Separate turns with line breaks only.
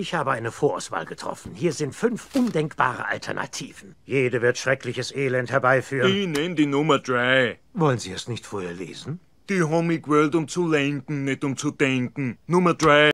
Ich habe eine Vorauswahl getroffen. Hier sind fünf undenkbare Alternativen. Jede wird
schreckliches Elend herbeiführen.
Ich nehme die Nummer drei. Wollen Sie es nicht vorher lesen? Die
Homic World, um zu lenken, nicht um zu denken. Nummer drei.